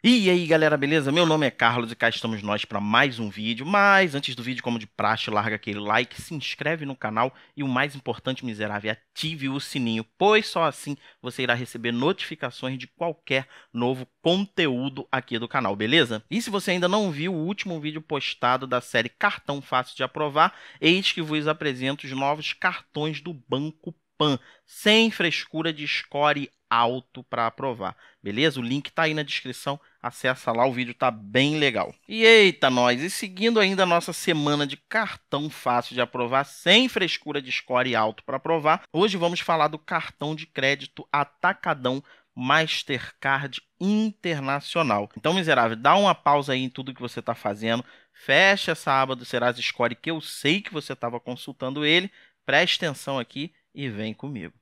E aí galera, beleza? Meu nome é Carlos e cá estamos nós para mais um vídeo. Mas antes do vídeo, como de praxe, larga aquele like, se inscreve no canal e o mais importante, miserável, ative o sininho, pois só assim você irá receber notificações de qualquer novo conteúdo aqui do canal, beleza? E se você ainda não viu o último vídeo postado da série Cartão Fácil de Aprovar, eis que vos apresento os novos cartões do Banco Pan, sem frescura de score alto para aprovar. Beleza? O link está aí na descrição. Acessa lá, o vídeo está bem legal. E eita nós, e seguindo ainda a nossa semana de cartão fácil de aprovar, sem frescura de score alto para aprovar, hoje vamos falar do cartão de crédito Atacadão Mastercard Internacional. Então, miserável, dá uma pausa aí em tudo que você está fazendo, fecha essa aba do Serasa Score que eu sei que você estava consultando ele, presta atenção aqui e vem comigo.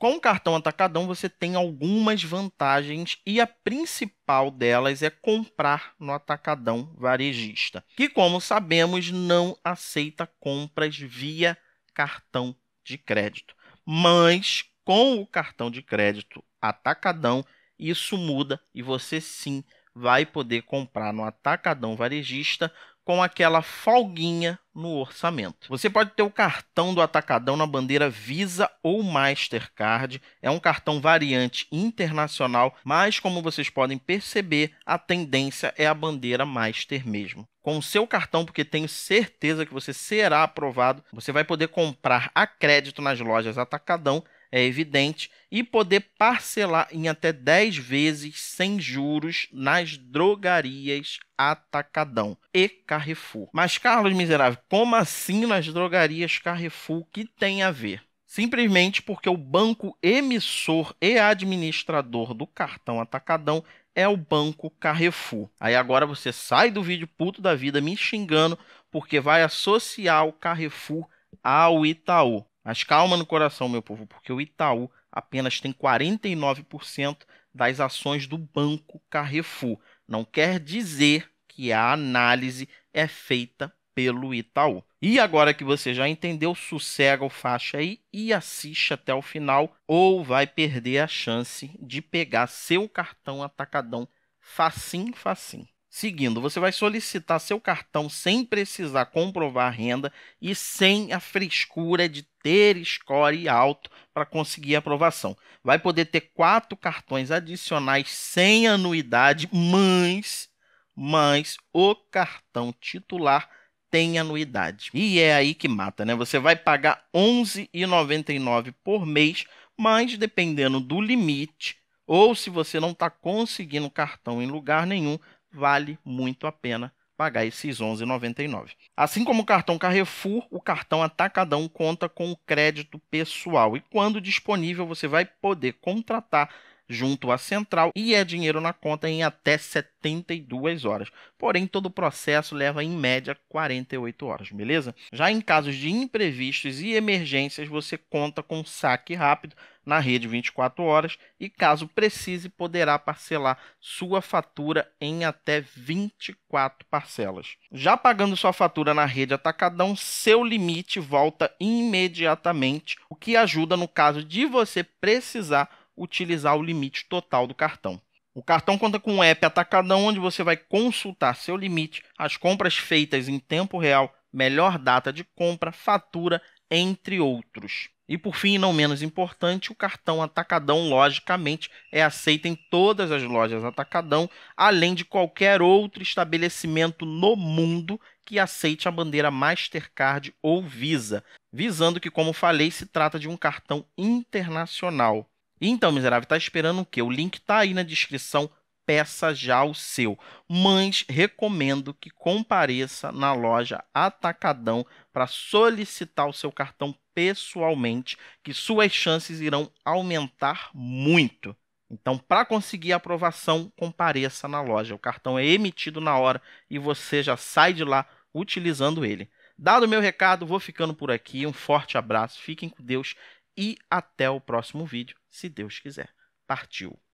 Com o cartão atacadão, você tem algumas vantagens e a principal delas é comprar no atacadão varejista, que, como sabemos, não aceita compras via cartão de crédito. Mas com o cartão de crédito atacadão, isso muda e você sim vai poder comprar no atacadão varejista com aquela folguinha no orçamento. Você pode ter o cartão do Atacadão na bandeira Visa ou Mastercard. É um cartão variante internacional, mas como vocês podem perceber, a tendência é a bandeira Master mesmo. Com o seu cartão, porque tenho certeza que você será aprovado, você vai poder comprar a crédito nas lojas Atacadão é evidente, e poder parcelar em até 10 vezes sem juros nas drogarias Atacadão e Carrefour. Mas, Carlos Miserável, como assim nas drogarias Carrefour? que tem a ver? Simplesmente porque o banco emissor e administrador do cartão Atacadão é o banco Carrefour. Aí agora você sai do vídeo puto da vida me xingando porque vai associar o Carrefour ao Itaú. Mas calma no coração, meu povo, porque o Itaú apenas tem 49% das ações do banco Carrefour. Não quer dizer que a análise é feita pelo Itaú. E agora que você já entendeu, sossega o faixa aí e assiste até o final, ou vai perder a chance de pegar seu cartão atacadão facim facim. Seguindo, você vai solicitar seu cartão sem precisar comprovar renda e sem a frescura de ter score alto para conseguir aprovação. Vai poder ter quatro cartões adicionais sem anuidade, mas, mas o cartão titular tem anuidade. E é aí que mata, né? Você vai pagar R$ 11,99 por mês, mas dependendo do limite ou se você não está conseguindo cartão em lugar nenhum, vale muito a pena pagar esses 11,99. Assim como o cartão Carrefour, o cartão Atacadão conta com o crédito pessoal e quando disponível você vai poder contratar junto à central e é dinheiro na conta em até 72 horas. Porém, todo o processo leva em média 48 horas, beleza? Já em casos de imprevistos e emergências, você conta com saque rápido na rede 24 horas e, caso precise, poderá parcelar sua fatura em até 24 parcelas. Já pagando sua fatura na rede Atacadão, seu limite volta imediatamente, o que ajuda no caso de você precisar utilizar o limite total do cartão. O cartão conta com um app Atacadão, onde você vai consultar seu limite, as compras feitas em tempo real, melhor data de compra, fatura, entre outros. E por fim, e não menos importante, o cartão Atacadão, logicamente, é aceito em todas as lojas Atacadão, além de qualquer outro estabelecimento no mundo que aceite a bandeira Mastercard ou Visa, visando que, como falei, se trata de um cartão internacional. Então, miserável, está esperando o quê? O link está aí na descrição peça já o seu, mas recomendo que compareça na loja Atacadão para solicitar o seu cartão pessoalmente, que suas chances irão aumentar muito. Então, para conseguir a aprovação, compareça na loja. O cartão é emitido na hora e você já sai de lá utilizando ele. Dado o meu recado, vou ficando por aqui. Um forte abraço, fiquem com Deus e até o próximo vídeo, se Deus quiser. Partiu!